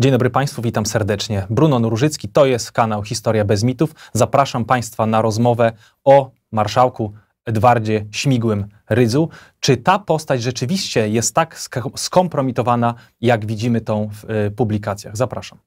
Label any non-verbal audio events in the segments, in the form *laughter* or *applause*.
Dzień dobry Państwu, witam serdecznie. Bruno Nurżycki, to jest kanał Historia bez mitów. Zapraszam Państwa na rozmowę o marszałku Edwardzie Śmigłym Rydzu. Czy ta postać rzeczywiście jest tak skompromitowana, jak widzimy tą w e, publikacjach? Zapraszam.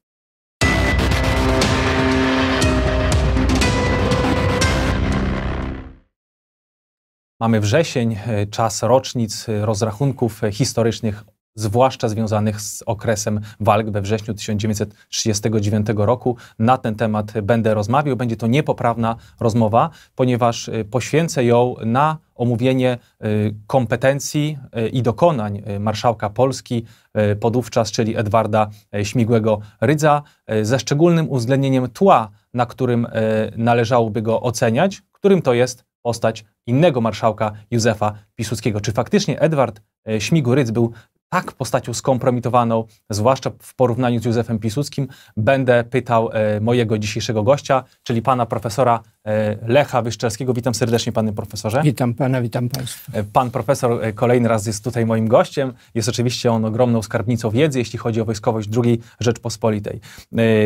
Mamy wrzesień, e, czas rocznic e, rozrachunków historycznych zwłaszcza związanych z okresem walk we wrześniu 1939 roku. Na ten temat będę rozmawiał. Będzie to niepoprawna rozmowa, ponieważ y, poświęcę ją na omówienie y, kompetencji y, i dokonań marszałka Polski podówczas, czyli Edwarda Śmigłego Rydza, ze szczególnym uwzględnieniem tła, na którym należałoby go oceniać, którym to jest postać innego marszałka Józefa Piłsudskiego. Czy faktycznie Edward Śmiguryc był tak postacią skompromitowaną, zwłaszcza w porównaniu z Józefem Piłsudskim, będę pytał e, mojego dzisiejszego gościa, czyli pana profesora E, Lecha Wyszczerskiego. Witam serdecznie, panie profesorze. Witam pana, witam państwa. E, pan profesor e, kolejny raz jest tutaj moim gościem. Jest oczywiście on ogromną skarbnicą wiedzy, jeśli chodzi o wojskowość II Rzeczpospolitej.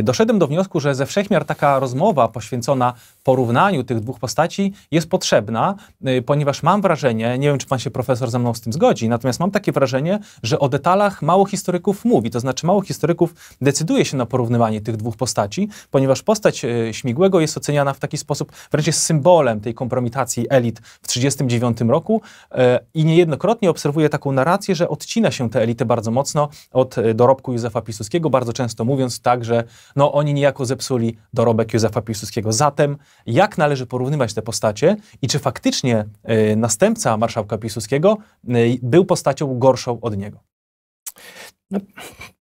Doszedłem do wniosku, że ze wszechmiar taka rozmowa poświęcona porównaniu tych dwóch postaci jest potrzebna, ponieważ mam wrażenie, nie wiem, czy pan się profesor ze mną z tym zgodzi, natomiast mam takie wrażenie, że o detalach mało historyków mówi, to znaczy mało historyków decyduje się na porównywanie tych dwóch postaci, ponieważ postać Śmigłego jest oceniana w taki sposób, wręcz jest symbolem tej kompromitacji elit w 1939 roku e, i niejednokrotnie obserwuje taką narrację, że odcina się te elity bardzo mocno od e, dorobku Józefa Piłsudskiego, bardzo często mówiąc tak, że no, oni niejako zepsuli dorobek Józefa Piłsudskiego. Zatem jak należy porównywać te postacie i czy faktycznie e, następca marszałka Piłsudskiego był postacią gorszą od niego? No,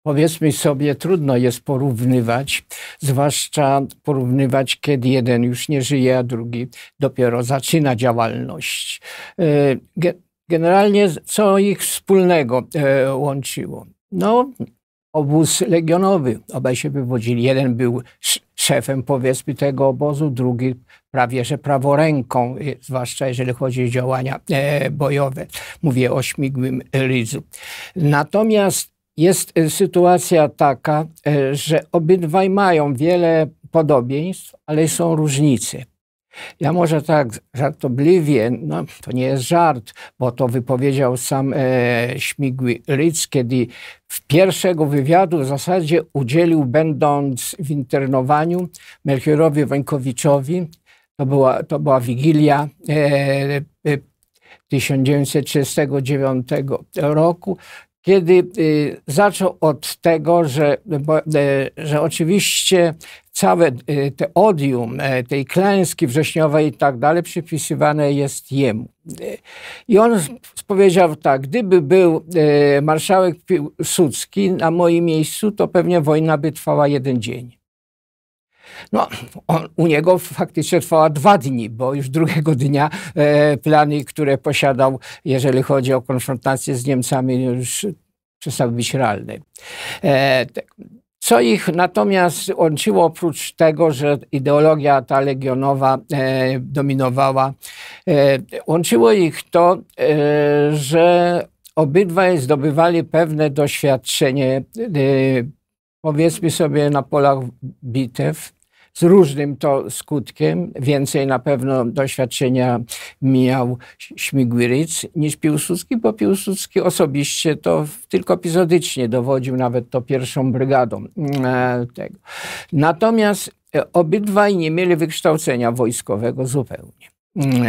powiedzmy sobie, trudno jest porównywać, zwłaszcza porównywać, kiedy jeden już nie żyje, a drugi dopiero zaczyna działalność. E, generalnie, co ich wspólnego e, łączyło? No, obóz legionowy. Obaj się wywodzili. Jeden był szefem, powiedzmy, tego obozu, drugi prawie że praworęką, e, zwłaszcza jeżeli chodzi o działania bojowe. Mówię o śmigłym ryzu. Natomiast jest y, sytuacja taka, y, że obydwaj mają wiele podobieństw, ale są różnice. Ja może tak żartobliwie, no to nie jest żart, bo to wypowiedział sam e, Śmigły-Rydz, kiedy w pierwszego wywiadu w zasadzie udzielił, będąc w internowaniu, Melchiorowi Wońkowiczowi. To była, to była Wigilia e, e, 1939 roku kiedy y, zaczął od tego, że, y, że oczywiście całe y, te odium tej klęski wrześniowej i tak dalej przypisywane jest jemu. I on powiedział tak, gdyby był marszałek Piłsudski na moim miejscu, to pewnie wojna by trwała jeden dzień. No, on, u niego faktycznie trwała dwa dni, bo już drugiego dnia e, plany, które posiadał, jeżeli chodzi o konfrontację z Niemcami, już przestały być realne. E, tak, co ich natomiast łączyło, oprócz tego, że ideologia ta legionowa e, dominowała, e, łączyło ich to, e, że obydwaj zdobywali pewne doświadczenie, e, powiedzmy sobie, na polach bitew, z różnym to skutkiem. Więcej na pewno doświadczenia miał Śmigłyryc niż Piłsudski, bo Piłsudski osobiście to tylko epizodycznie dowodził nawet to pierwszą brygadą. Mm, e, tego. Natomiast e, obydwaj nie mieli wykształcenia wojskowego zupełnie. Mm,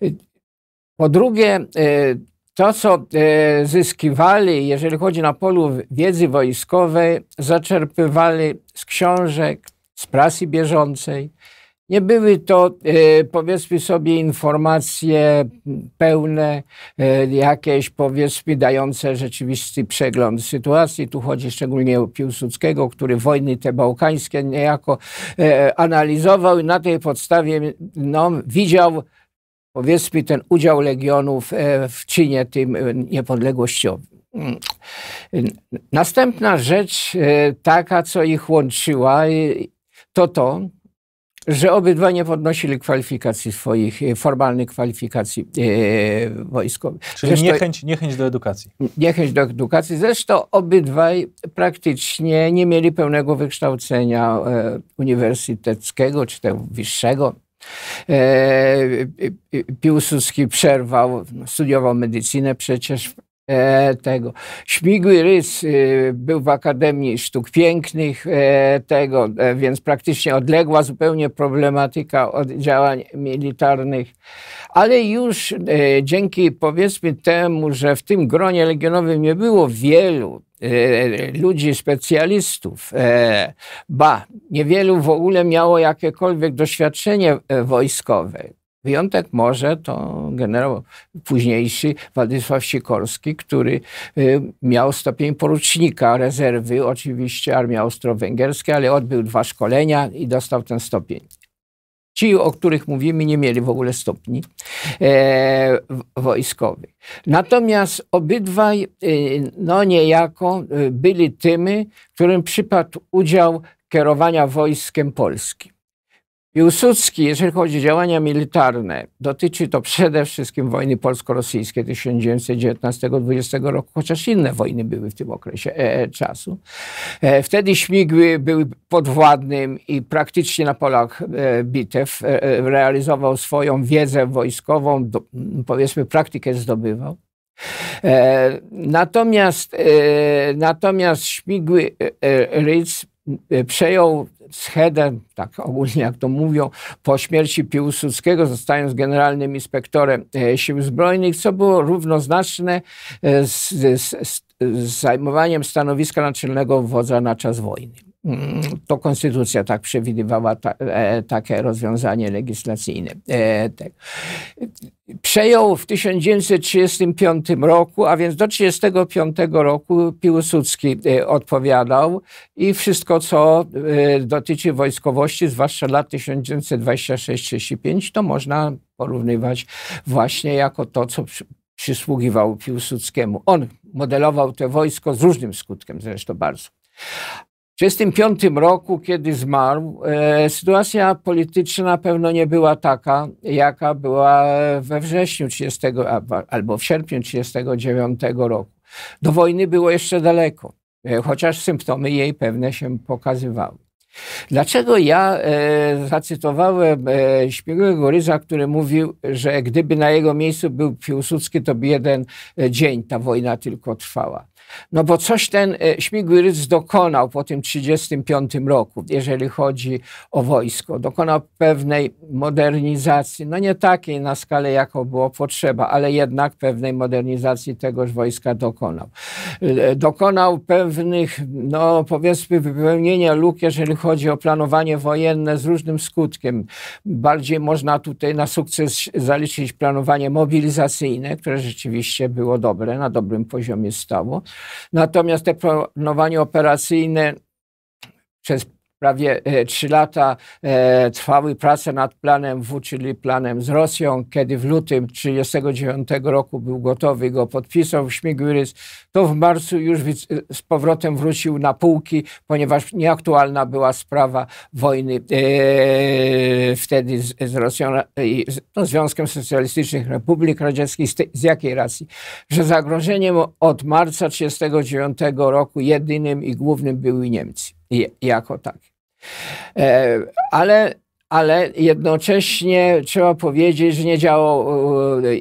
e, po drugie, to, co zyskiwali, jeżeli chodzi na polu wiedzy wojskowej, zaczerpywali z książek, z prasy bieżącej. Nie były to, e, powiedzmy sobie, informacje pełne, e, jakieś, powiedzmy, dające rzeczywisty przegląd sytuacji. Tu chodzi szczególnie o Piłsudskiego, który wojny te bałkańskie niejako e, analizował i na tej podstawie no, widział, powiedzmy, ten udział legionów w czynie tym niepodległościowym. Następna rzecz, taka, co ich łączyła, to to, że obydwa nie podnosili kwalifikacji swoich, e, formalnych kwalifikacji e, wojskowych. Czyli Zresztą, niechęć, niechęć do edukacji. Niechęć do edukacji. Zresztą obydwaj praktycznie nie mieli pełnego wykształcenia e, uniwersyteckiego czy tego wyższego. E, e, e, Piłsudski przerwał, studiował medycynę przecież E, tego. Śmigły Rys e, był w Akademii Sztuk Pięknych, e, tego, e, więc praktycznie odległa zupełnie problematyka od działań militarnych, ale już e, dzięki powiedzmy temu, że w tym gronie legionowym nie było wielu e, ludzi, specjalistów, ba, niewielu w ogóle miało jakiekolwiek doświadczenie wojskowe. Wyjątek może to generał późniejszy Władysław Sikorski, który y, miał stopień porucznika rezerwy, oczywiście Armii Austro-Węgierskiej, ale odbył dwa szkolenia i dostał ten stopień. Ci, o których mówimy, nie mieli w ogóle stopni e, wojskowych. Natomiast obydwaj, e, no niejako, y, byli tymi, którym przypadł udział kierowania wojskiem polskim. Piłsudski, jeżeli chodzi o działania militarne, dotyczy to przede wszystkim wojny polsko-rosyjskiej 1919 1920 roku, chociaż inne wojny były w tym okresie e, e, czasu. E, wtedy śmigły były podwładnym i praktycznie na polach e, bitew e, e, realizował swoją wiedzę wojskową, do, powiedzmy praktykę zdobywał. Natomiast, natomiast śmigły Ritz E, przejął schedę, tak ogólnie jak to mówią, po śmierci Piłsudskiego, zostając generalnym inspektorem e, sił zbrojnych, co było równoznaczne e, z, z, z zajmowaniem stanowiska naczelnego wodza na czas wojny. Mm, to konstytucja tak przewidywała ta, e, takie rozwiązanie legislacyjne. E, tak. Przejął w 1935 roku, a więc do 1935 roku Piłsudski e, odpowiadał i wszystko, co e, dotyczy wojskowości, zwłaszcza lat 1926-35, to można porównywać właśnie jako to, co przy, przysługiwał Piłsudskiemu. On modelował to wojsko z różnym skutkiem zresztą bardzo w 1935 roku, kiedy zmarł, e, sytuacja polityczna pewno nie była taka, jaka była we wrześniu 30 albo w sierpniu 1939 roku. Do wojny było jeszcze daleko, e, chociaż symptomy jej pewne się pokazywały. Dlaczego ja e, zacytowałem e, śpiewego Ryza, który mówił, że gdyby na jego miejscu był Piłsudski, to by jeden e, dzień ta wojna tylko trwała. No bo coś ten e, Śmigły-Rydz dokonał po tym 1935 roku, jeżeli chodzi o wojsko. Dokonał pewnej modernizacji, no nie takiej na skalę, jaką było potrzeba, ale jednak pewnej modernizacji tegoż wojska dokonał. E, dokonał pewnych, no powiedzmy, wypełnienia luk, jeżeli chodzi o planowanie wojenne z różnym skutkiem. Bardziej można tutaj na sukces zaliczyć planowanie mobilizacyjne, które rzeczywiście było dobre, na dobrym poziomie stało. Natomiast te planowanie operacyjne przez Prawie e, trzy lata e, trwały prace nad planem W, czyli planem z Rosją, kiedy w lutym 1939 roku był gotowy, go podpisał Śmigurys, to w marcu już e, z powrotem wrócił na półki, ponieważ nieaktualna była sprawa wojny e, wtedy z, z Rosją, z, no, Związkiem Socjalistycznych Republik Radzieckich. Z, te, z jakiej racji? Że zagrożeniem od marca 1939 roku jedynym i głównym były Niemcy jako takie. E, ale ale jednocześnie trzeba powiedzieć, że nie działał e,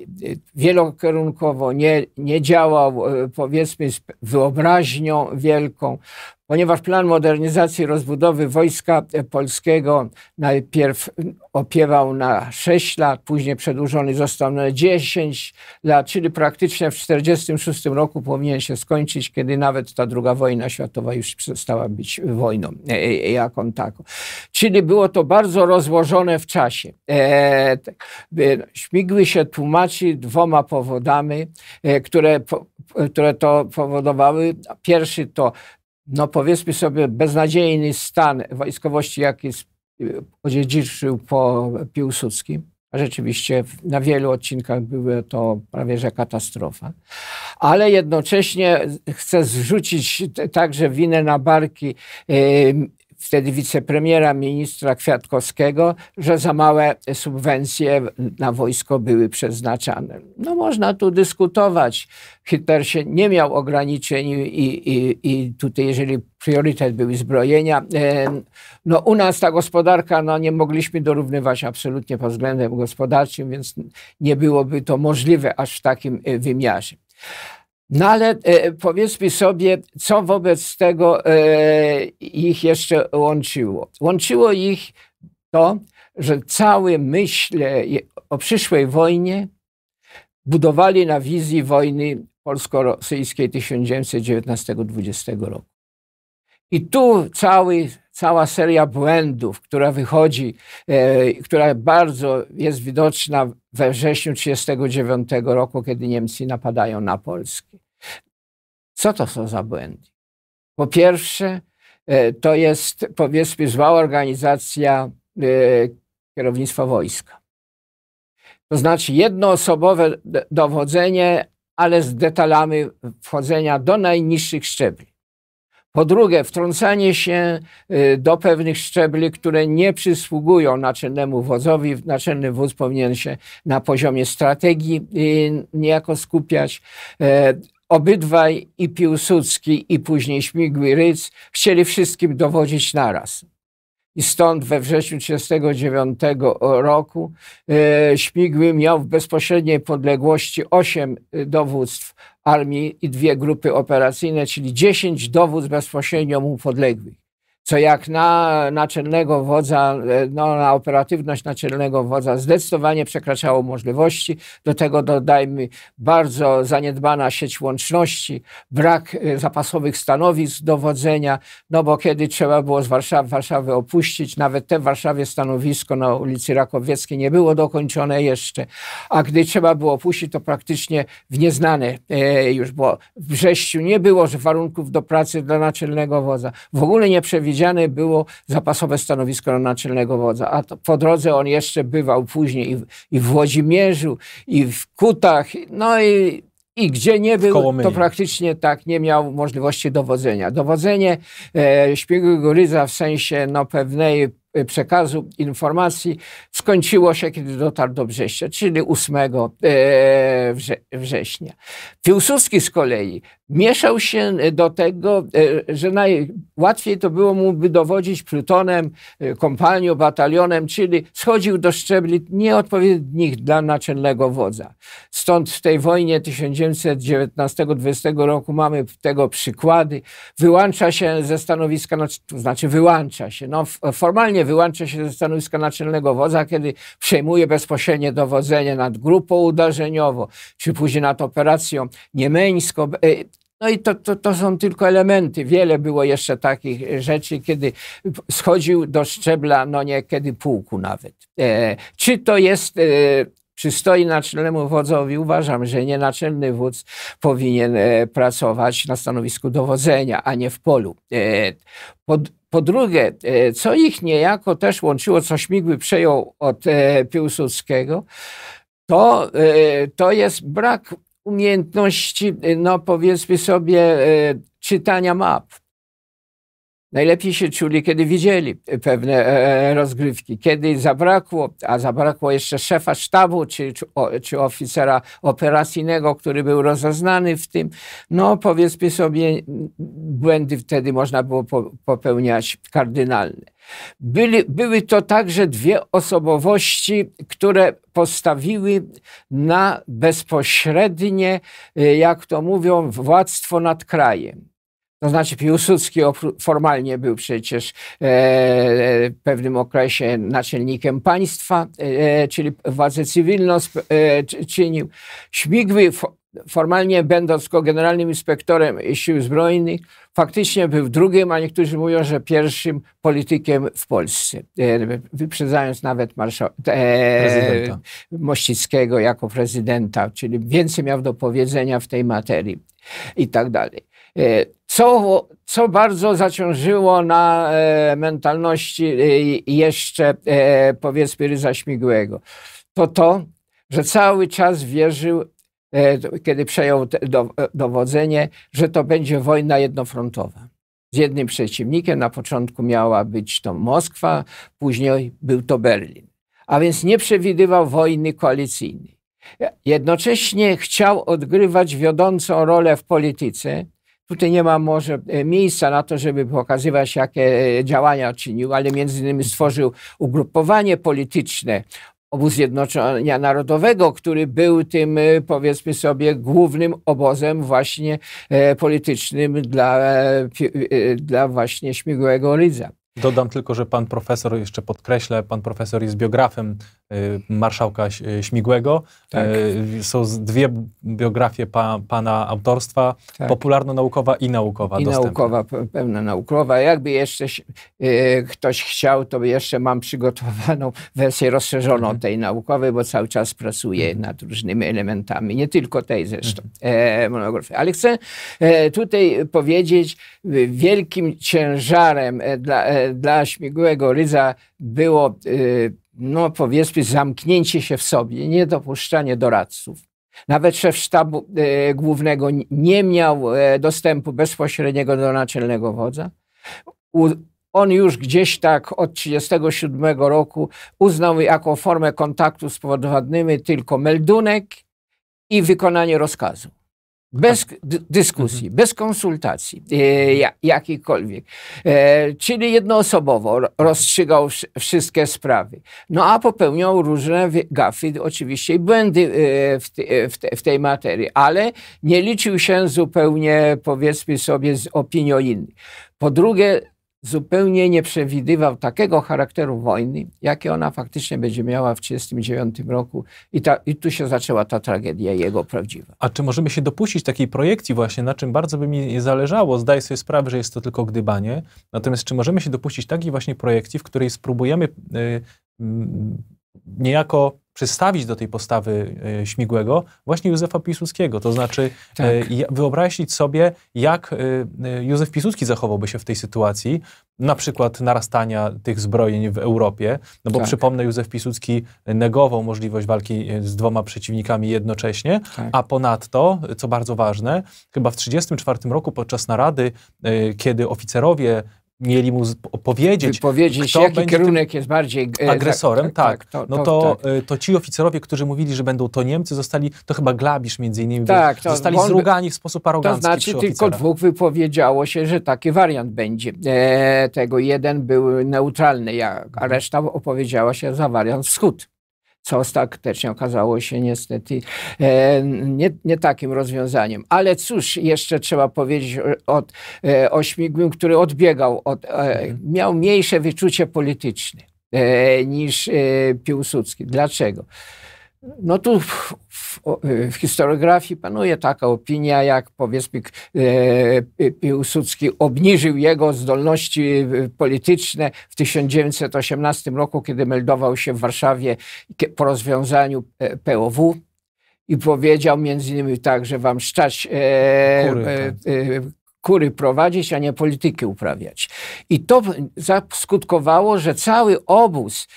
wielokierunkowo, nie, nie działał e, powiedzmy z wyobraźnią wielką ponieważ plan modernizacji rozbudowy wojska e, polskiego najpierw opiewał na 6 lat, później przedłużony został na 10 lat, czyli praktycznie w 1946 roku powinien się skończyć, kiedy nawet ta druga wojna światowa już przestała być wojną e, e, jaką taką. Czyli było to bardzo rozłożone w czasie. Śmigły się tłumaczy dwoma powodami, które, które to powodowały. Pierwszy to no powiedzmy sobie, beznadziejny stan wojskowości, jaki odziedziczył po Piłsudskim. Rzeczywiście na wielu odcinkach były to prawie że katastrofa. Ale jednocześnie chcę zrzucić także winę na barki wtedy wicepremiera ministra Kwiatkowskiego, że za małe subwencje na wojsko były przeznaczane. No można tu dyskutować. Hitler się nie miał ograniczeń i, i, i tutaj jeżeli priorytet były zbrojenia, no u nas ta gospodarka, no nie mogliśmy dorównywać absolutnie pod względem gospodarczym, więc nie byłoby to możliwe aż w takim e, wymiarze. No ale e, powiedzmy sobie, co wobec tego e, ich jeszcze łączyło. Łączyło ich to, że cały myśl o przyszłej wojnie budowali na wizji wojny polsko-rosyjskiej 1919 roku. I tu cały, cała seria błędów, która wychodzi, e, która bardzo jest widoczna we wrześniu 1939 roku, kiedy Niemcy napadają na Polskę. Co to są za błędy? Po pierwsze, e, to jest powiedzmy zła organizacja e, kierownictwa wojska. To znaczy jednoosobowe dowodzenie, ale z detalami wchodzenia do najniższych szczebli. Po drugie, wtrącanie się y, do pewnych szczebli, które nie przysługują naczelnemu wodzowi. Naczelny wóz powinien się na poziomie strategii y, niejako skupiać. E, obydwaj i Piłsudski i później Śmigły-Rydz chcieli wszystkim dowodzić naraz. I stąd we wrześniu 1939 roku y, Śmigły miał w bezpośredniej podległości osiem dowództw armii i dwie grupy operacyjne, czyli 10 dowód bezpośrednio mu podległych co jak na naczelnego wodza, e, no, na operatywność naczelnego wodza zdecydowanie przekraczało możliwości. Do tego dodajmy bardzo zaniedbana sieć łączności, brak e, zapasowych stanowisk dowodzenia, no bo kiedy trzeba było z Warszawy, Warszawy opuścić, nawet te w Warszawie stanowisko na ulicy Rakowieckiej nie było dokończone jeszcze, a gdy trzeba było opuścić, to praktycznie w nieznane e, już, bo w Brześciu nie było warunków do pracy dla naczelnego wodza. W ogóle nie przewidziano przewidziane było zapasowe stanowisko naczelnego wodza, a to, po drodze on jeszcze bywał później i w, i w Włodzimierzu, i w Kutach, no i i gdzie nie był, to praktycznie tak nie miał możliwości dowodzenia. Dowodzenie e, śpiegłego ryza w sensie no, pewnej Y, przekazu informacji skończyło się, kiedy dotarł do września, czyli 8 e, września. Piłsudski z kolei mieszał się do tego, e, że najłatwiej to było mu by dowodzić plutonem, e, kompanią, batalionem, czyli schodził do szczebli nieodpowiednich dla naczelnego wodza. Stąd w tej wojnie 1919-20 roku mamy tego przykłady. Wyłącza się ze stanowiska, znaczy, to znaczy wyłącza się. No, formalnie wyłącza się ze stanowiska naczelnego wodza, kiedy przejmuje bezpośrednie dowodzenie nad grupą uderzeniową, czy później nad operacją niemeńską. E, no i to, to, to są tylko elementy. Wiele było jeszcze takich rzeczy, kiedy schodził do szczebla, no niekiedy pułku nawet. E, czy to jest... E, przystoi naczelnemu wodzowi. Uważam, że nie naczelny wódz powinien e, pracować na stanowisku dowodzenia, a nie w polu. E, pod po drugie, e, co ich niejako też łączyło, co Śmigły przejął od e, Piłsudskiego, to, e, to jest brak umiejętności, no powiedzmy sobie, czytania map. Najlepiej się czuli, kiedy widzieli pewne e, e, rozgrywki, kiedy zabrakło, a zabrakło jeszcze szefa sztabu czy, czy oficera operacyjnego, który był rozeznany w tym. No powiedzmy sobie, błędy wtedy można było popełniać kardynalne. Byli, były to także dwie osobowości, które postawiły na bezpośrednie, e, jak to mówią, władztwo nad krajem. To no znaczy Piłsudski formalnie był przecież w e, e, pewnym okresie naczelnikiem państwa, e, czyli władzę cywilną czynił. Śmigły formalnie będąc generalnym inspektorem sił zbrojnych, faktycznie był drugim, a niektórzy mówią, że pierwszym politykiem w Polsce, wyprzedzając nawet marszałka e, Mościckiego jako prezydenta, czyli więcej miał do powiedzenia w tej materii i tak dalej. E, co, co bardzo zaciążyło na e, mentalności e, jeszcze powiedzmy Ryza Śmigłego, to to, że cały czas wierzył, kiedy przejął dowodzenie, że to będzie wojna jednofrontowa z jednym przeciwnikiem. Na początku miała być to Moskwa, później był to Berlin. A więc nie przewidywał wojny koalicyjnej. Jednocześnie chciał odgrywać wiodącą rolę w polityce, Tutaj nie ma może e, miejsca na to, żeby pokazywać, jakie e, działania czynił, ale między innymi stworzył ugrupowanie polityczne obu Zjednoczenia Narodowego, który był tym, e, powiedzmy sobie, głównym obozem właśnie politycznym dla, dla właśnie śmigłego Rydza. Dodam tylko, że pan profesor, jeszcze podkreślę, pan profesor jest biografem y, marszałka Śmigłego. Tak. Y, są dwie biografie pa, pana autorstwa, tak. popularno-naukowa i naukowa. I dostępne. naukowa, pełna naukowa. Jakby jeszcze y, ktoś chciał, to jeszcze mam przygotowaną wersję rozszerzoną mhm. tej naukowej, bo cały czas pracuję mhm. nad różnymi elementami, nie tylko tej zresztą mhm. E, monografii. Ale chcę e, tutaj powiedzieć, wielkim ciężarem e, dla dla śmigłego Rydza było, y, no powiedzmy, zamknięcie się w sobie, niedopuszczanie doradców. Nawet szef sztabu y, głównego nie miał e, dostępu bezpośredniego do naczelnego wodza. on już gdzieś tak od 1937 roku uznał jako formę kontaktu z powodowanymi tylko meldunek i wykonanie rozkazu. Bez dyskusji, mhm. bez konsultacji e, jak, jakiejkolwiek. E, czyli jednoosobowo rozstrzygał wszystkie sprawy. No a popełniał różne gafy, oczywiście i błędy e, w, te, w, te, w, tej materii, ale nie liczył się zupełnie, powiedzmy sobie, z opinią innych. Po drugie, zupełnie nie przewidywał takiego charakteru wojny, jakie ona faktycznie będzie miała w 1939 roku. I, ta, I tu się zaczęła ta tragedia jego prawdziwa. A czy możemy się dopuścić takiej projekcji właśnie, na czym bardzo by mi nie zależało? Zdaję sobie sprawę, że jest to tylko gdybanie. Natomiast czy możemy się dopuścić takiej właśnie projekcji, w której spróbujemy yy, niejako przystawić do tej postawy e, śmigłego właśnie Józefa Piłsudskiego. To znaczy e, tak. wyobrazić sobie, jak e, Józef Piłsudski zachowałby się w tej sytuacji, na przykład narastania tych zbrojeń w Europie, no bo tak. przypomnę, Józef Piłsudski negował możliwość walki z dwoma przeciwnikami jednocześnie, tak. a ponadto, co bardzo ważne, chyba w 1934 roku podczas narady, kiedy oficerowie mieli mu powiedzieć, powiedzieć jaki kierunek jest bardziej e, tak, agresorem, tak, tak, tak, tak, no to, tak. E, to ci oficerowie, którzy mówili, że będą to Niemcy, zostali, to chyba Glabisz między innymi, tak, to, zostali on, zrugani w sposób arogancki. To znaczy tylko dwóch wypowiedziało się, że taki wariant będzie e, tego. Jeden był neutralny, a reszta opowiedziała się za wariant wschód co ostatecznie okazało się niestety e, nie, nie takim rozwiązaniem. Ale cóż, jeszcze trzeba powiedzieć o, e, o Śmigłym, który odbiegał, od, e, mhm. miał mniejsze wyczucie polityczne niż Piłsudski. Dlaczego? No tu w, w, y, w, historiografii panuje taka opinia, jak powiedzmy e, Piłsudski obniżył jego zdolności y, polityczne w 1918 roku, kiedy meldował się w Warszawie po rozwiązaniu POW i powiedział między innymi tak, że wam szczać e, e, tak. e kury prowadzić, a nie polityki uprawiać. I to skutkowało, że cały obóz,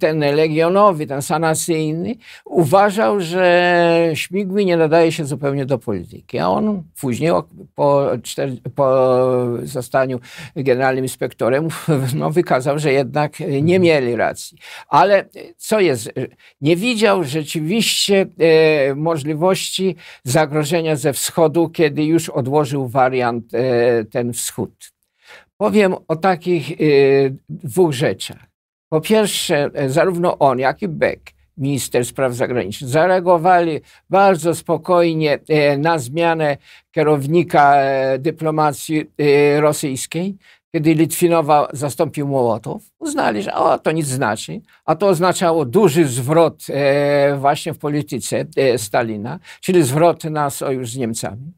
ten legionowy, ten sanacyjny, uważał, że Śmigły nie nadaje się zupełnie do polityki. A on później, po, po zostaniu generalnym inspektorem, *laughs* no, wykazał, że jednak nie mhm. mieli racji. Ale co jest? Nie widział rzeczywiście e, możliwości zagrożenia ze wschodu, kiedy już odłożył wariant te, ten wschód. Powiem o takich e, dwóch rzeczach. Po pierwsze, e, zarówno on, jak i Beck, minister spraw zagranicznych, zareagowali bardzo spokojnie e, na zmianę kierownika dyplomacji rosyjskiej, kiedy Litwinowa zastąpił Mołotow, uznali, że o, to nic znaczy, a to oznaczało duży zwrot właśnie w polityce Stalina, czyli zwrot na sojusz z Niemcami.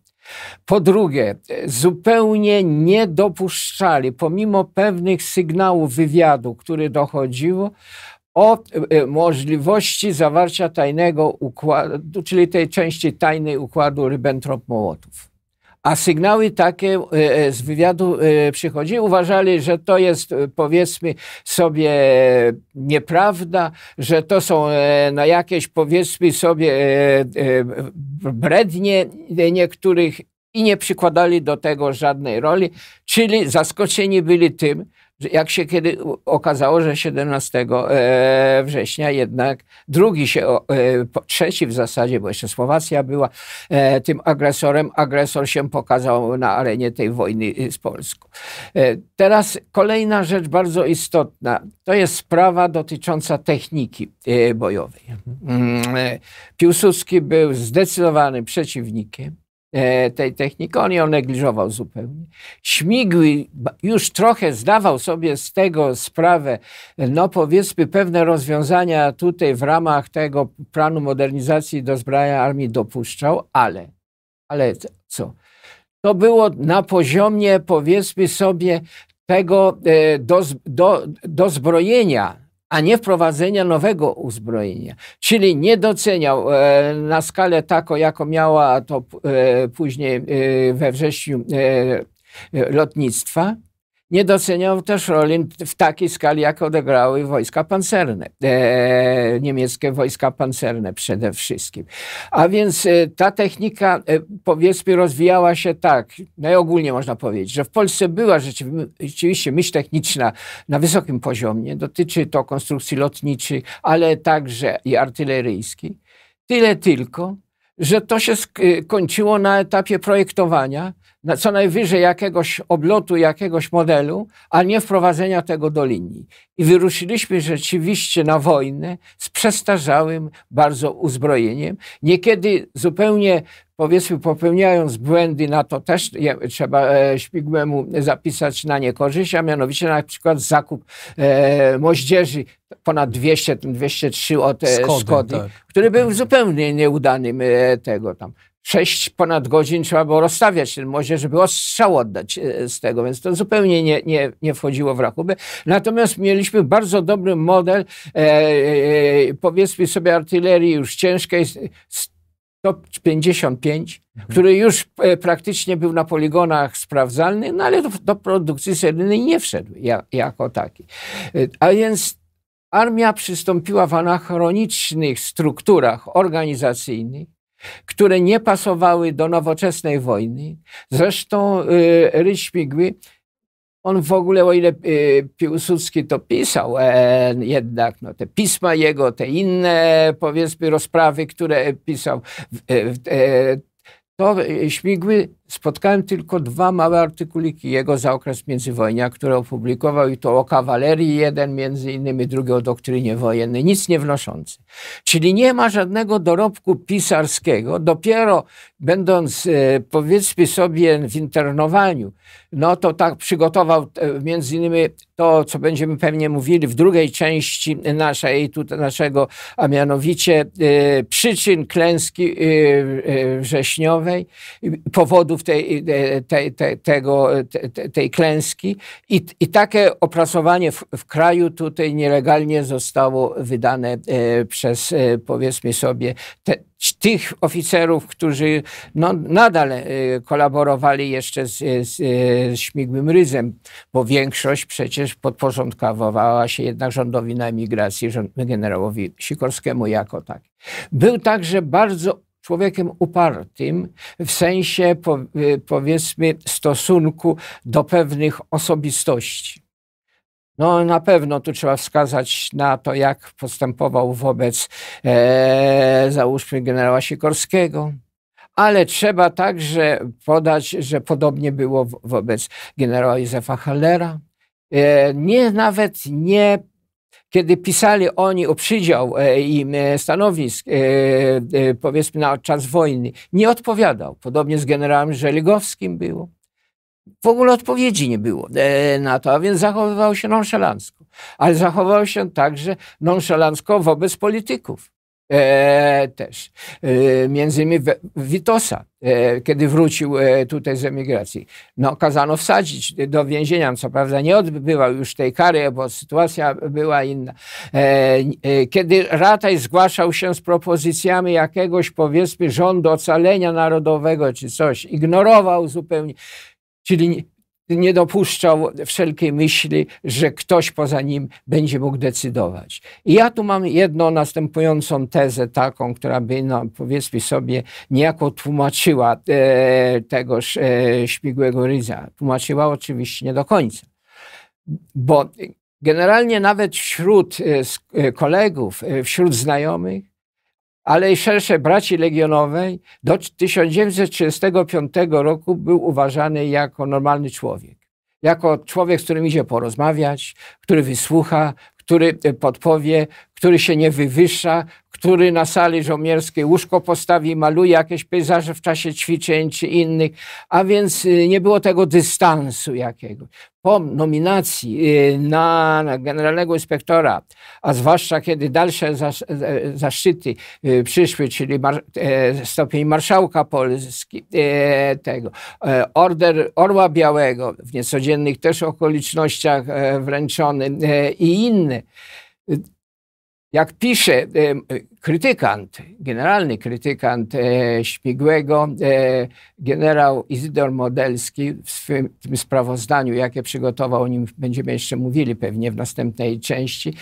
Po drugie, zupełnie nie dopuszczali, pomimo pewnych sygnałów wywiadu, który dochodził, o e, możliwości zawarcia tajnego układu, czyli tej części tajnej układu ribbentrop mołotów a sygnały takie e, e, z wywiadu e, przychodziły. Uważali, że to jest powiedzmy sobie nieprawda, że to są na jakieś powiedzmy sobie brednie niektórych i nie przykładali do tego żadnej roli, czyli zaskoczeni byli tym, jak się kiedy okazało, że 17 e, września jednak drugi się, e, trzeci w zasadzie, bo jeszcze Słowacja była e, tym agresorem, agresor się pokazał na arenie tej wojny y, z Polską. Teraz kolejna rzecz bardzo istotna, to jest sprawa dotycząca techniki bojowej. Mm, Piłsudski był zdecydowanym przeciwnikiem E, tej techniki. On ją negliżował zupełnie. Śmigły już trochę zdawał sobie z tego sprawę, no powiedzmy pewne rozwiązania tutaj w ramach tego planu modernizacji zbrojenia armii dopuszczał, ale, ale co? To było na poziomie powiedzmy sobie tego e, do, do, dozbrojenia a nie wprowadzenia nowego uzbrojenia. Czyli nie doceniał e, na skalę taką, jaką miała to e, później e, we wrześniu lotnictwa, nie doceniał też roli w takiej skali, jak odegrały wojska pancerne, e, niemieckie wojska pancerne przede wszystkim. A więc e, ta technika, e, powiedzmy, rozwijała się tak, najogólniej no można powiedzieć, że w Polsce była rzeczywiście myśl techniczna na wysokim poziomie, dotyczy to konstrukcji lotniczej, ale także i artyleryjskiej. Tyle tylko, że to się skończyło e, na etapie projektowania, co najwyżej jakiegoś oblotu, jakiegoś modelu, a nie wprowadzenia tego do linii. I wyruszyliśmy rzeczywiście na wojnę z przestarzałym bardzo uzbrojeniem, niekiedy zupełnie powiedzmy popełniając błędy, na to też je, trzeba e, zapisać na niekorzyść, a mianowicie na przykład zakup e, moździerzy ponad 200, 203 od e, Skody, Skody tak. który był mhm. zupełnie nieudanym e, tego tam sześć ponad godzin trzeba było rozstawiać ten moździerz, żeby ostrzał oddać e, z tego, więc to zupełnie nie, nie, nie wchodziło w rachubę. Natomiast mieliśmy bardzo dobry model, e, e, e powiedzmy sobie, artylerii już ciężkiej, 155, mhm. który już e, praktycznie był na poligonach sprawdzalny, no ale do, do produkcji seryjnej nie wszedł ja, jako taki. E, a więc armia przystąpiła w anachronicznych strukturach organizacyjnych które nie pasowały do nowoczesnej wojny. Zresztą y, Ryś Pigły on w ogóle, o ile y, Piłsudski to pisał, e, jednak no, te pisma jego, te inne powiedzmy rozprawy, które pisał, e, e, to Śmigły Spotkałem tylko dwa małe artykuliki jego za okres międzywojnia, które opublikował i to o kawalerii jeden, między innymi drugi o doktrynie wojennej, nic nie wnoszący. Czyli nie ma żadnego dorobku pisarskiego. Dopiero będąc, e, powiedzmy sobie, w internowaniu, no to tak przygotował e, między innymi to, co będziemy pewnie mówili w drugiej części naszej, tutaj naszego, a mianowicie e, przyczyn klęski wrześniowej, powodów tej, tej, tej, tego, tej klęski I, i takie opracowanie w, w, kraju tutaj nielegalnie zostało wydane e, przez e, powiedzmy sobie te, tych oficerów, którzy no, nadal e, kolaborowali jeszcze z, z, z, Śmigłym Ryzem, bo większość przecież podporządkowała się jednak rządowi na emigracji, generał generałowi Sikorskiemu jako tak. Był także bardzo człowiekiem upartym w sensie, y, powiedzmy, stosunku do pewnych osobistości. No na pewno tu trzeba wskazać na to, jak postępował wobec e, załóżmy generała Sikorskiego, ale trzeba także podać, że podobnie było wobec generała Józefa Hallera. E, nie, nawet nie kiedy pisali oni o przydział e, im e, stanowisk, e, powiedzmy na czas wojny, nie odpowiadał. Podobnie z generałem Żeligowskim było. W ogóle odpowiedzi nie było na to, a więc zachowywał się nonszalancko. Ale zachowywał się także nonszalancko wobec polityków. E, też. E, między innymi Vitosa, Witosa, e, kiedy wrócił e, tutaj z emigracji. No, kazano wsadzić do więzienia. Co prawda nie odbywał już tej kary, bo sytuacja była inna. E, e, kiedy Rataj zgłaszał się z propozycjami jakiegoś, powiedzmy, rządu ocalenia narodowego czy coś, ignorował zupełnie. Czyli nie dopuszczał wszelkiej myśli, że ktoś poza nim będzie mógł decydować. I ja tu mam jedną następującą tezę, taką, która by, no, powiedzmy sobie, niejako tłumaczyła e, tegoż e, śmigłego ryza. Tłumaczyła oczywiście nie do końca. Bo generalnie nawet wśród e, kolegów, e, wśród znajomych, ale i szersze braci legionowej, do 1935 roku był uważany jako normalny człowiek. Jako człowiek, z którym idzie porozmawiać, który wysłucha, który podpowie, który się nie wywyższa, który na sali żołnierskiej łóżko postawi, maluje jakieś pejzaże w czasie ćwiczeń czy innych, a więc y, nie było tego dystansu jakiegoś. Po nominacji y, na generalnego inspektora, a zwłaszcza kiedy dalsze e, zaszczyty y, przyszły, czyli e, stopień marszałka Polski, e, tego, order Orła Białego w niecodziennych też okolicznościach wręczony i inne, jak pisze krytykant, generalny krytykant Śmigłego, e, e, generał Izydor Modelski w swym tym sprawozdaniu, jakie przygotował, o nim będziemy jeszcze mówili pewnie w następnej części,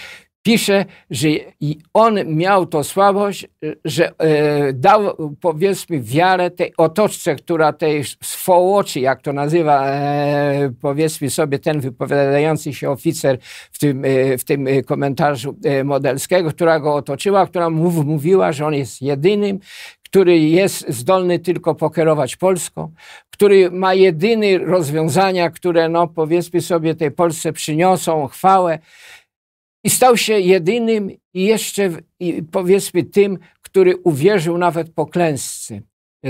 pisze, że i on miał to słabość, że e, dał powiedzmy wiarę tej otoczce, która tej swołoczy, jak to nazywa e, powiedzmy sobie ten wypowiadający się oficer w tym, e, w tym e, komentarzu e, Modelskiego, która go otoczyła, która mu mówiła, że on jest jedynym, który jest zdolny tylko pokierować Polską, który ma jedyne rozwiązania, które no powiedzmy sobie tej Polsce przyniosą chwałę i stał się jedynym i jeszcze powiedzmy tym, który uwierzył nawet po klęsce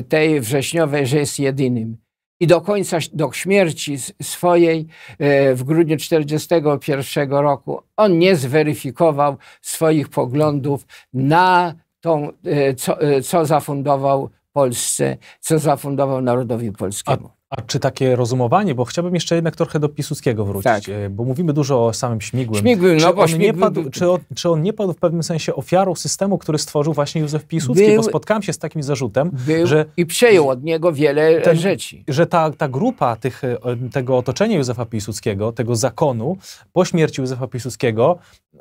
tej wrześniowej, że jest jedynym. I do końca, do śmierci swojej e, w grudniu 1941 roku on nie zweryfikował swoich poglądów na to, e, co, e, co zafundował Polsce, co zafundował narodowi polskiemu. A a czy takie rozumowanie, bo chciałbym jeszcze jednak trochę do Piłsudskiego wrócić, tak. E, bo mówimy dużo o samym Śmigłym. Śmigłym, no bo on Nie padł, czy, on, czy on nie padł w pewnym sensie ofiarą systemu, który stworzył właśnie Józef Piłsudski? Był, bo spotkałem się z takim zarzutem, że... I przejął od niego wiele ten, rzeczy. Że ta, ta grupa tych, e, tego otoczenia Józefa Piłsudskiego, tego zakonu, po śmierci Józefa Piłsudskiego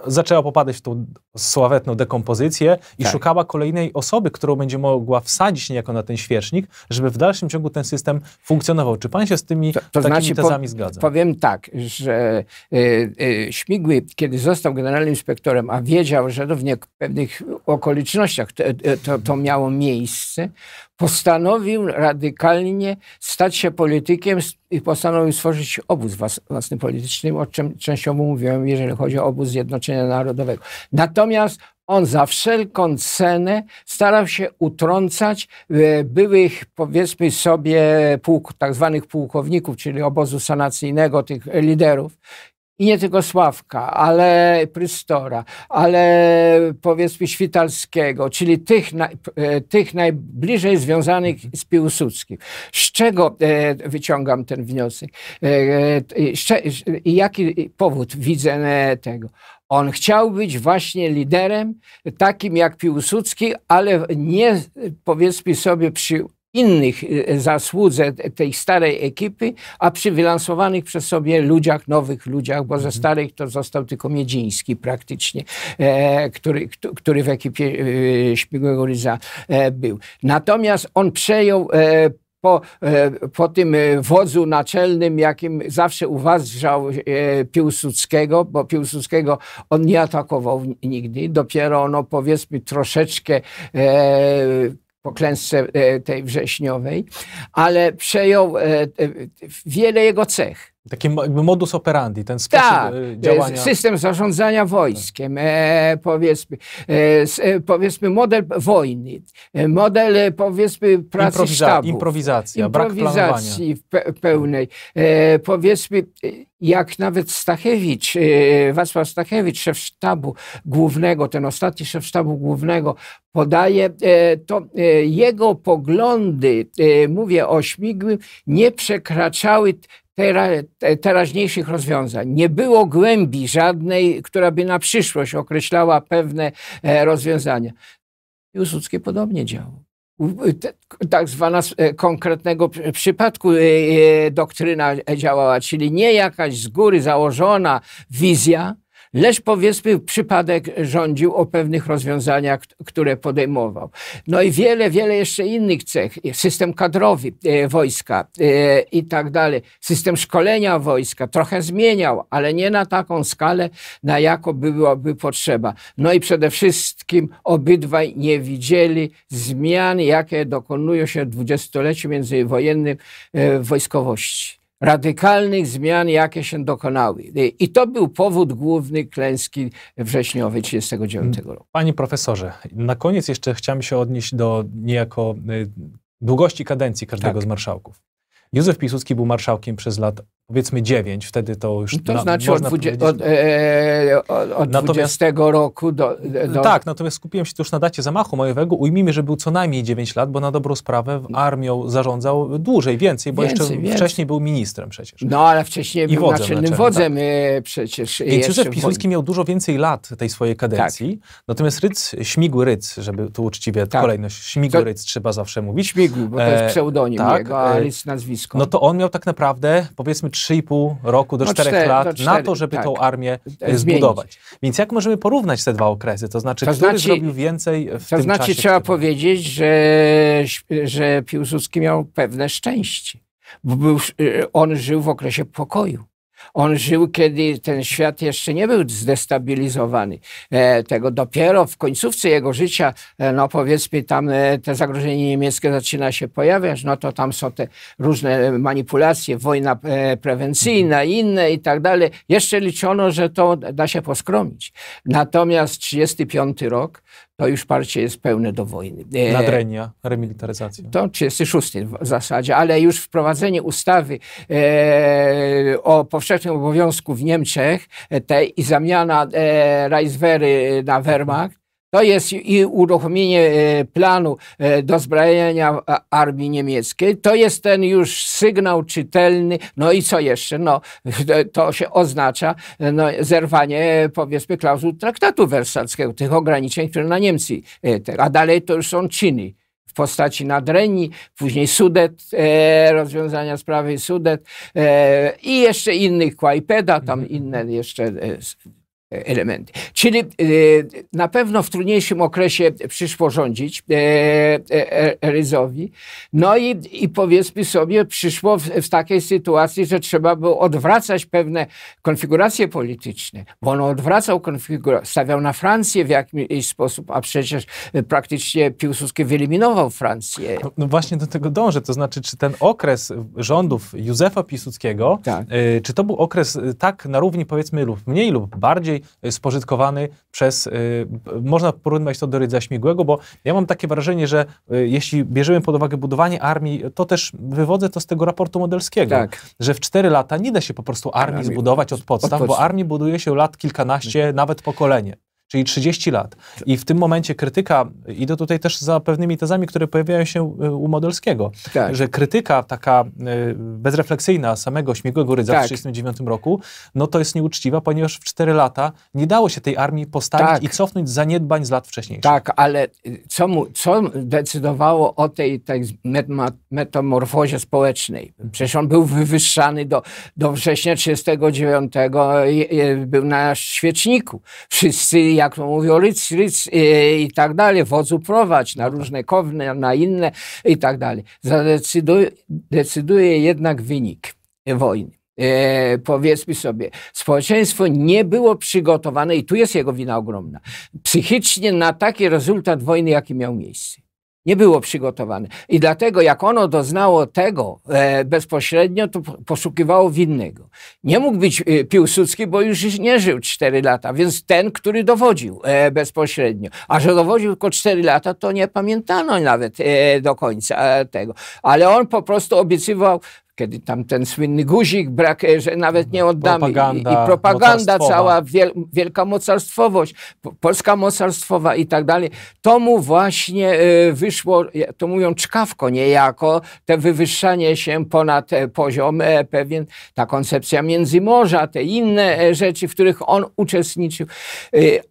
zaczęła popadać w tą sławetną dekompozycję i tak. szukała kolejnej osoby, którą będzie mogła wsadzić niejako na ten świecznik, żeby w dalszym ciągu ten system funkcjonował. Czy pan się z tymi to, to takimi znaczy, tezami po, zgadza? Powiem tak, że y, y, Śmigły, kiedy został generalnym inspektorem, a wiedział, że w pewnych okolicznościach to, e, to, to miało miejsce, postanowił radykalnie stać się politykiem i postanowił stworzyć obóz własny polityczny, o czym częściowo mówiłem, jeżeli chodzi o obóz Zjednoczenia Narodowego. Natomiast on za wszelką cenę starał się utrącać e, byłych, powiedzmy sobie, pułk, tak zwanych pułkowników, czyli obozu sanacyjnego, tych e, liderów. I nie tylko Sławka, ale Prystora, ale powiedzmy Świtalskiego, czyli tych, na, e, tych najbliżej związanych z Piłsudskim. Z czego wyciągam ten wniosek? I jaki powód widzę tego? On chciał być właśnie liderem, takim jak Piłsudski, ale nie powiedzmy sobie przy innych e, zasłudze tej starej ekipy, a przy wylansowanych przez sobie ludziach, nowych ludziach, bo ze mhm. starych to został tylko Miedziński praktycznie, e, który, który w ekipie e, Śmigłego Ryza był. Natomiast on przejął po, e, po tym e, wodzu naczelnym, jakim zawsze uważał e, Piłsudskiego, bo Piłsudskiego on nie atakował nigdy, dopiero ono powiedzmy troszeczkę po klęsce tej wrześniowej, ale przejął wiele jego cech. Taki jakby modus operandi, ten sposób tak, e, e, działania. system zarządzania wojskiem, e, powiedzmy, e, e powiedzmy model wojny, model powiedzmy pracy Improwiza sztabu. Improwizacja, improwizacji brak planowania. pełnej. E, powiedzmy, jak nawet Stachewicz, Wacław Stachewicz, szef sztabu głównego, ten ostatni szef sztabu głównego, podaje, to jego poglądy, mówię o śmigłym, nie przekraczały tera, teraźniejszych rozwiązań. Nie było głębi żadnej, która by na przyszłość określała pewne e, rozwiązania. Piłsudski podobnie działał tak zwana e, konkretnego przypadku e, doktryna działała, czyli nie jakaś z góry założona wizja, Lecz powiedzmy przypadek rządził o pewnych rozwiązaniach, które podejmował. No i wiele, wiele jeszcze innych cech. System kadrowy e, wojska e, i tak dalej. System szkolenia wojska trochę zmieniał, ale nie na taką skalę, na jaką byłaby potrzeba. No i przede wszystkim obydwaj nie widzieli zmian, jakie dokonują się w dwudziestoleciu międzywojennym e, wojskowości radykalnych zmian, jakie się dokonały. I to był powód główny klęski wrześniowej 1939 mm. roku. Panie profesorze, na koniec jeszcze chciałem się odnieść do niejako y, długości kadencji każdego tak. z marszałków. Józef Piłsudski był marszałkiem przez lat powiedzmy 9, wtedy to już... No to na, znaczy od, od, e, e, e, od, od natomiast, 20 roku do, do, Tak, natomiast skupiłem się też na dacie zamachu majowego. Ujmijmy, że był co najmniej 9 lat, bo na dobrą sprawę w armią zarządzał dłużej, więcej, bo więcej, jeszcze więcej. wcześniej był ministrem przecież. No, ale wcześniej I był naczelnym wodzem tak. przecież. Więc Józef Piłsudski miał dużo więcej lat tej swojej kadencji, tak. natomiast Ryc, Śmigły Ryc, żeby tu uczciwie tak. kolejność, Śmigły to, Ryc trzeba zawsze mówić. Śmigły, bo to jest pseudonim e, tak, jego, a Ryc nazwisko. No to on miał tak naprawdę, powiedzmy, 3,5 roku do 4, no, 4 lat do 4, na to, żeby tak. tą armię e, Zmienić. zbudować. Więc jak możemy porównać te dwa okresy? To znaczy, to który znaczy- zrobił więcej w to tym znaczy, czasie? To znaczy trzeba powiedzieć, że, że Piłsudski miał pewne szczęście, bo był, e, on żył w okresie pokoju. On żył, kiedy ten świat jeszcze nie był zdestabilizowany. E, tego dopiero w końcówce jego życia, e, no powiedzmy tam e, te zagrożenie niemieckie zaczyna się pojawiać, no to tam są te różne manipulacje, wojna prewencyjna, mhm. inne i tak dalej. Jeszcze liczono, że to da się poskromić. Natomiast 35 rok to już parcie jest pełne do wojny. Nadrenia, remilitaryzacja. To 36 w zasadzie, ale już wprowadzenie ustawy e, o powszechnym obowiązków w Niemczech e, te, i zamiana e, Reichswehry e, na Wehrmacht, to jest i uruchomienie e, planu dozbrajania armii niemieckiej. To jest ten już sygnał czytelny. No i co jeszcze? No, *laughs* to się oznacza no, zerwanie, powiedzmy, klauzul traktatu wersalskiego, tych ograniczeń, które na Niemcy. A dalej to już są czyny w postaci Nadrenii, później Sudet, e, rozwiązania sprawy Sudet e, i jeszcze innych, Kłajpeda, tam mhm. inne jeszcze e, elementy. Czyli e, na pewno w trudniejszym okresie przyszło rządzić e, e, Ryzowi. No i, i powiedzmy sobie, przyszło w, w, takiej sytuacji, że trzeba było odwracać pewne konfiguracje polityczne, bo on odwracał konfigurację, stawiał na Francję w jakiś sposób, a przecież praktycznie Piłsudski wyeliminował Francję. No, no, właśnie do tego dążę, to znaczy, czy ten okres rządów Józefa Piłsudskiego, tak. czy to był okres tak na równi powiedzmy lub mniej lub bardziej spożytkowany przez, y, można porównać to do rydza śmigłego, bo ja mam takie wrażenie, że y, jeśli bierzemy pod uwagę budowanie armii, to też wywodzę to z tego raportu modelskiego, tak. że w 4 lata nie da się po prostu armii, armii zbudować od podstaw, od podstaw, bo armii buduje się lat kilkanaście, nawet pokolenie czyli 30 lat. I w tym momencie krytyka, idę tutaj też za pewnymi tezami, które pojawiają się e, u Modelskiego, tak. że krytyka taka e, bezrefleksyjna samego Śmigłego Rydza tak. w 1939 roku, no to jest nieuczciwa, ponieważ w 4 lata nie dało się tej armii postawić tak. i cofnąć zaniedbań z lat wcześniejszych. Tak, ale y, co, mu, co decydowało o tej, tak metamorfozie społecznej? Przecież on był wywyższany do, do września 1939, był na świeczniku. Wszyscy jak to mówią, ryc, ryc i, e, i tak dalej, wodzu prowadź na tak. różne kowne, na inne i tak dalej. Zadecyduje, decyduje jednak wynik wojny. E, powiedzmy sobie, społeczeństwo nie było przygotowane, i tu jest jego wina ogromna, psychicznie na taki rezultat wojny, jaki miał miejsce. Nie było przygotowane. I dlatego, jak ono doznało tego e, bezpośrednio, to poszukiwało winnego. Nie mógł być e, Piłsudski, bo już nie żył 4 lata, więc ten, który dowodził e, bezpośrednio. A że dowodził tylko 4 lata, to nie pamiętano nawet e, do końca tego. Ale on po prostu obiecywał kiedy tam ten słynny guzik brak, e, że nawet nie oddamy. Propaganda I, i propaganda cała, wiel, wielka mocarstwowość, polska mocarstwowa i tak dalej. To mu właśnie e, wyszło, to mówią czkawko niejako, te wywyższanie się ponad e, poziom pewien, ta koncepcja międzymorza, te inne rzeczy, w których on uczestniczył.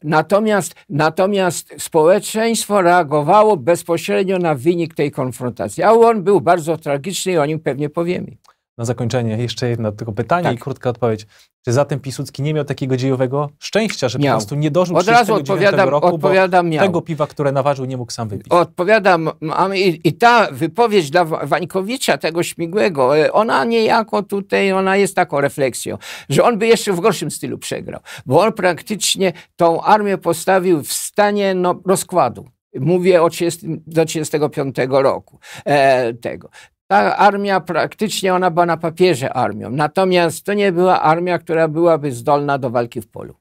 Natomiast, natomiast społeczeństwo reagowało bezpośrednio na wynik tej konfrontacji, a on był bardzo tragiczny i o nim pewnie powiemy na zakończenie jeszcze jedno tylko pytanie tak. i krótka odpowiedź. Czy zatem Pisucki nie miał takiego dziejowego szczęścia, że miał. po prostu nie dożył Od razu odpowiadam, roku, odpowiadam miał. tego piwa, które naważył, nie mógł sam wypić? Odpowiadam. I, I, ta wypowiedź dla Wańkowicza, tego śmigłego, e, ona niejako tutaj, ona jest taką refleksją, że on by jeszcze w gorszym stylu przegrał, bo on praktycznie tą armię postawił w stanie no, rozkładu. Mówię o 30, do 1935 roku e, tego. Ta armia praktycznie ona była na papierze armią, natomiast to nie była armia, która byłaby zdolna do walki w polu.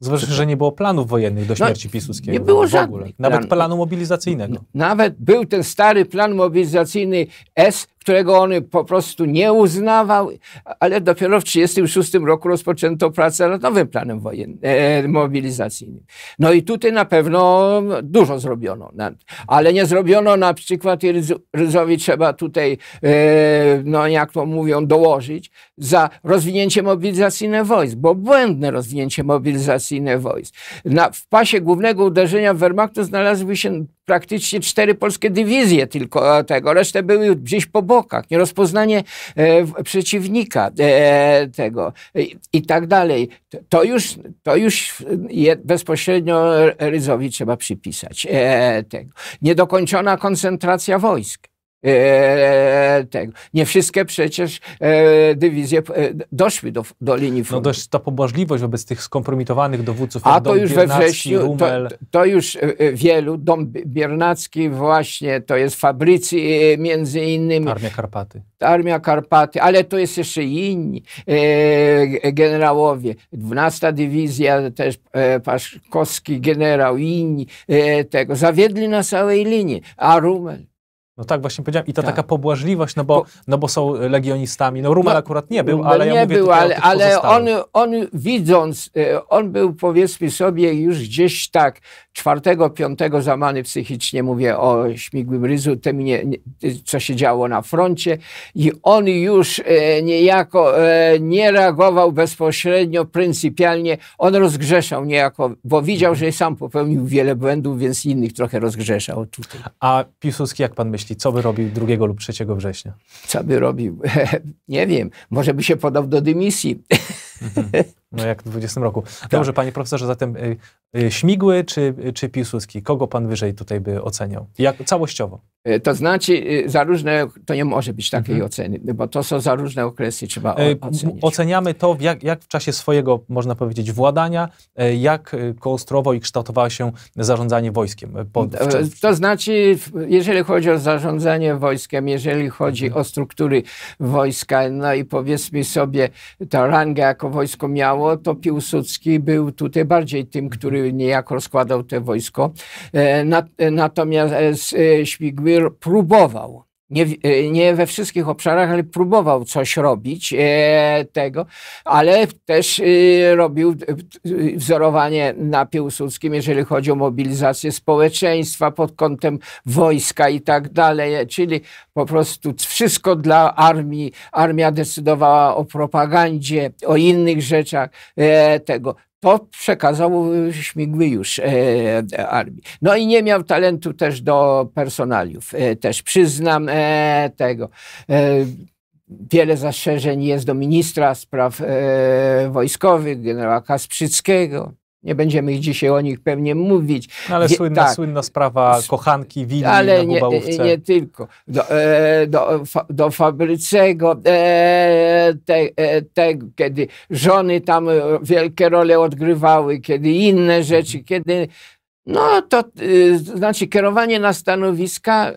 Zważywszy, że nie było planów wojennych do no, śmierci no, Piłsudskiego. Nie było żadnych. Nawet planu mobilizacyjnego. Nawet był ten stary plan mobilizacyjny S, którego on po prostu nie uznawał, ale dopiero w 1936 roku rozpoczęto pracę nad nowym planem e, mobilizacyjnym. No i tutaj na pewno dużo zrobiono, ale nie zrobiono na przykład, i Ryzowi trzeba tutaj, e, no jak to mówią, dołożyć, za rozwinięcie mobilizacyjne wojsk, bo błędne rozwinięcie mobilizacyjne wojsk. Na, w pasie głównego uderzenia Wehrmachtu znalazły się praktycznie cztery polskie dywizje tylko tego, resztę były gdzieś po bokach, nierozpoznanie e, przeciwnika e, tego i, i, tak dalej. To już, to już je, bezpośrednio Rydzowi trzeba przypisać e, tego. Niedokończona koncentracja wojsk. E, tego. Nie wszystkie przecież e, dywizje e, doszły do, do linii no frontu. No dość ta pobłażliwość wobec tych skompromitowanych dowódców. A to już we wrześniu, To, to, już wielu, Dom Biernacki właśnie, to jest Fabrycy między innymi. Armia Karpaty. Armia Karpaty, ale to jest jeszcze inni generałowie. 12 Dywizja, też Paszkowski generał inni tego, zawiedli na całej linii, a Rumel no tak, właśnie powiedziałem. I ta tak. taka pobłażliwość, no bo, po... no bo są legionistami. No Rumal no, akurat nie był, no ale nie ja mówię był, ale, ale on, on widząc, e, on był powiedzmy sobie już gdzieś tak czwartego, piątego zamany psychicznie, mówię o śmigłym ryzu, tym nie, nie, co się działo na froncie i on już e, niejako e, nie reagował bezpośrednio, pryncypialnie, on rozgrzeszał niejako, bo widział, mhm. że sam popełnił wiele błędów, więc innych trochę rozgrzeszał tutaj. A Piłsudski, jak pan myśli? myśli? Co by robił 2 lub 3 września? Co by robił? *laughs* Nie wiem. Może by się podał do dymisji. Mhm. No jak w 20 roku. Dobrze, tak. panie profesorze, zatem y, y, Śmigły czy, czy Piłsudski? Kogo pan wyżej tutaj by oceniał? Jak, całościowo. E, to znaczy, y, za różne, to nie może być takiej mhm. oceny, bo to są za różne okresy, trzeba e, ocenić. Oceniamy to, jak, jak w czasie swojego, można powiedzieć, władania, e, jak y, konstruował i kształtowało się zarządzanie wojskiem. Pod, to, to znaczy, jeżeli chodzi o zarządzanie wojskiem, jeżeli chodzi mhm. o struktury wojska, no i powiedzmy sobie, ta rangę, jako wojsko miało, to Piłsudski był tutaj bardziej tym, który mhm. niejako rozkładał te wojsko. E, e, natomiast e, Śmigły próbował nie, e, nie, we wszystkich obszarach, ale próbował coś robić e, tego, ale też e, robił e, e, wzorowanie na Piłsudskim, jeżeli chodzi o mobilizację społeczeństwa pod kątem wojska i tak dalej, czyli po prostu wszystko dla armii. Armia decydowała o propagandzie, o innych rzeczach e, tego to przekazał y, śmigły już e, armii. No i nie miał talentu też do personaliów. E, też przyznam e, tego. E, wiele zastrzeżeń jest do ministra spraw e, wojskowych, generała Kasprzyckiego, nie będziemy dzisiaj o nich pewnie mówić. No ale słynna, tak. słynna sprawa kochanki willi ale na Ale Nie, nie tylko. Do, e, do, fa, do Fabrycego, e, te, e, te, kiedy żony tam wielkie role odgrywały, kiedy inne rzeczy, kiedy... No to e, znaczy kierowanie na stanowiska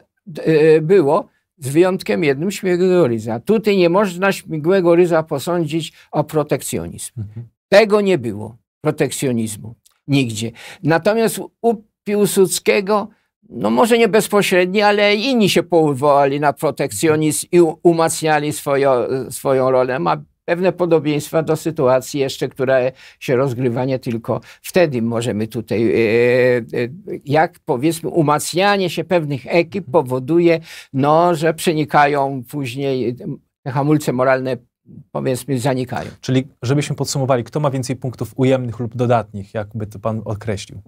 y, było, z wyjątkiem jednym Śmigłego Ryza. Tutaj nie można Śmigłego Ryza posądzić o protekcjonizm. Mhm. Tego nie było protekcjonizmu. Nigdzie. Natomiast u Piłsudskiego, no może nie bezpośredni, ale inni się powołali na protekcjonizm i umacniali swoją, swoją rolę. Ma pewne podobieństwa do sytuacji jeszcze, która się rozgrywa nie tylko wtedy. Możemy tutaj, e, e, jak powiedzmy, umacnianie się pewnych ekip powoduje, no, że przenikają później hamulce moralne powiedzmy, zanikają. Czyli, żebyśmy podsumowali, kto ma więcej punktów ujemnych lub dodatnich, jakby to Pan określił?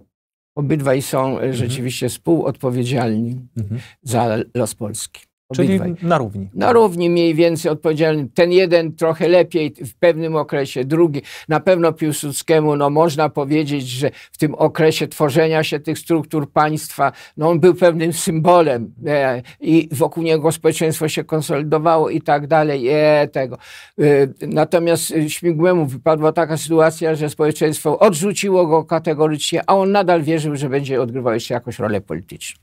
Obydwaj są mhm. rzeczywiście współodpowiedzialni mhm. za los Polski. Czyli na równi. Na równi mniej więcej odpowiedzialny. Ten jeden trochę lepiej w pewnym okresie, drugi. Na pewno Piłsudskiemu no, można powiedzieć, że w tym okresie tworzenia się tych struktur państwa, no, on był pewnym symbolem e, i wokół niego społeczeństwo się konsolidowało i tak dalej. E, tego. E, natomiast e, Śmigłemu wypadła taka sytuacja, że społeczeństwo odrzuciło go kategorycznie, a on nadal wierzył, że będzie odgrywał jeszcze jakąś rolę polityczną.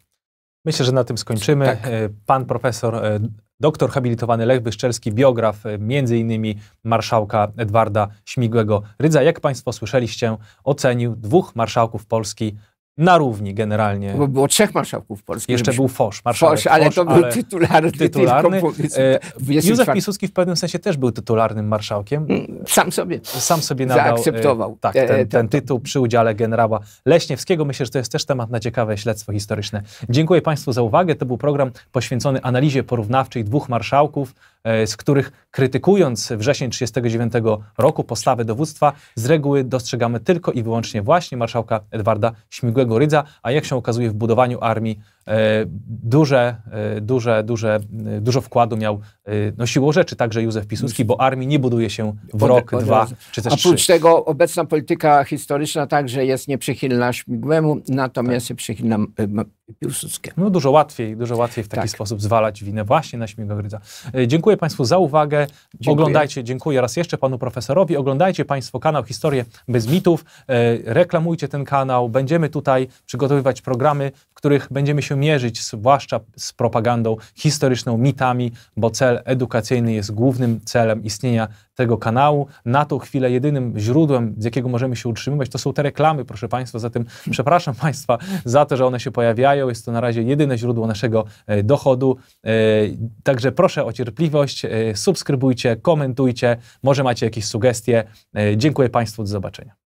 Myślę, że na tym skończymy. Tak. E, pan profesor, e, doktor habilitowany Lech Wyszczelski, biograf e, między innymi marszałka Edwarda Śmigłego Rydza, jak Państwo słyszeliście, ocenił dwóch marszałków Polski na równi generalnie. Bo było trzech marszałków polskich. Jeszcze był Fosz, marszałek Fosz, ale Fosz, to był ale tytularny. tytularny. E, tylko, Józef Piłsudski w pewnym sensie też był tytularnym marszałkiem. Mm, sam sobie. Sam sobie nadał. E, zaakceptował. Tak, e, ten, ten, ten tytuł przy udziale generała Leśniewskiego. Myślę, że to jest też temat na ciekawe śledztwo historyczne. Dziękuję Państwu za uwagę. To był program poświęcony analizie porównawczej dwóch marszałków E, z których krytykując wrzesień 1939 roku postawę dowództwa, z reguły dostrzegamy tylko i wyłącznie właśnie marszałka Edwarda Śmigłego Rydza, a jak się okazuje w budowaniu armii E, e, duże, duże, duże, dużo wkładu miał e, no, siłą rzeczy także Józef Piłsudski, bo armii nie buduje się w rok, od dwa od czy też Oprócz trzy. tego obecna polityka historyczna także jest nieprzychylna Śmigłemu, natomiast tak. przychylna Piłsudskiemu. No dużo łatwiej, dużo łatwiej w taki tak. sposób zwalać winę właśnie na Śmigłowidza. Dziękuję Państwu za uwagę. Dziękuję. Oglądajcie, dziękuję raz jeszcze Panu Profesorowi. Oglądajcie Państwo kanał Historię bez mitów. Reklamujcie ten kanał. Będziemy tutaj przygotowywać programy, w których będziemy się mierzyć zwłaszcza z propagandą historyczną, mitami, bo cel edukacyjny jest głównym celem istnienia tego kanału. Na tą chwilę jedynym źródłem, z jakiego możemy się utrzymywać, to są te reklamy, proszę Państwa. Zatem *laughs* przepraszam Państwa za to, że one się pojawiają. Jest to na razie jedyne źródło naszego e, dochodu. E, także proszę o cierpliwość, e, subskrybujcie, komentujcie, może macie jakieś sugestie. Dziękuję Państwu, do zobaczenia.